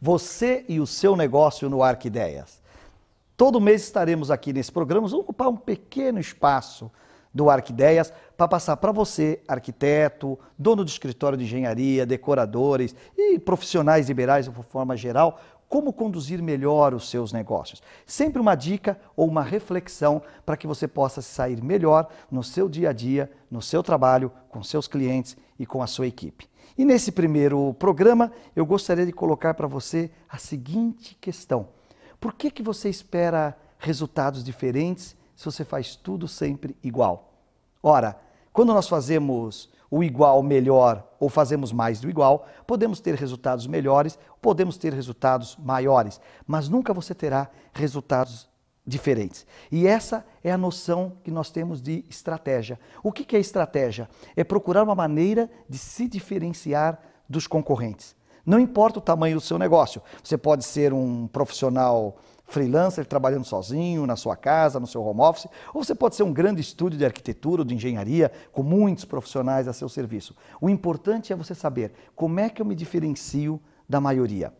Você e o seu negócio no Arquideias. Todo mês estaremos aqui nesse programa, vamos ocupar um pequeno espaço do Arquideias para passar para você, arquiteto, dono de escritório de engenharia, decoradores e profissionais liberais de forma geral, como conduzir melhor os seus negócios. Sempre uma dica ou uma reflexão para que você possa sair melhor no seu dia a dia, no seu trabalho, com seus clientes e com a sua equipe. E nesse primeiro programa, eu gostaria de colocar para você a seguinte questão: por que, que você espera resultados diferentes se você faz tudo sempre igual? Ora, quando nós fazemos o igual melhor ou fazemos mais do igual, podemos ter resultados melhores, podemos ter resultados maiores, mas nunca você terá resultados diferentes. E essa é a noção que nós temos de estratégia. O que é estratégia? É procurar uma maneira de se diferenciar dos concorrentes. Não importa o tamanho do seu negócio. Você pode ser um profissional freelancer trabalhando sozinho, na sua casa, no seu home office, ou você pode ser um grande estúdio de arquitetura ou de engenharia com muitos profissionais a seu serviço. O importante é você saber como é que eu me diferencio da maioria.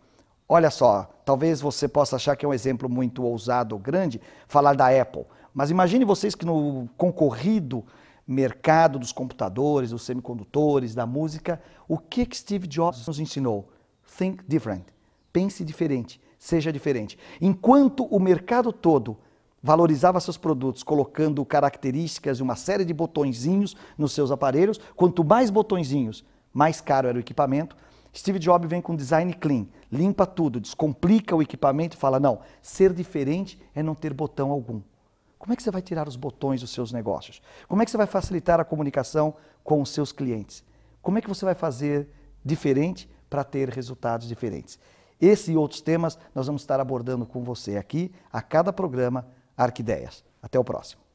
Olha só, talvez você possa achar que é um exemplo muito ousado ou grande falar da Apple, mas imagine vocês que no concorrido mercado dos computadores, dos semicondutores, da música, o que, que Steve Jobs nos ensinou? Think different. Pense diferente. Seja diferente. Enquanto o mercado todo valorizava seus produtos colocando características e uma série de botõezinhos nos seus aparelhos, quanto mais botõezinhos, mais caro era o equipamento. Steve Jobs vem com design clean, limpa tudo, descomplica o equipamento e fala: não, ser diferente é não ter botão algum. Como é que você vai tirar os botões dos seus negócios? Como é que você vai facilitar a comunicação com os seus clientes? Como é que você vai fazer diferente para ter resultados diferentes. Esse e outros temas nós vamos estar abordando com você aqui a cada programa Arquideias. Até o próximo.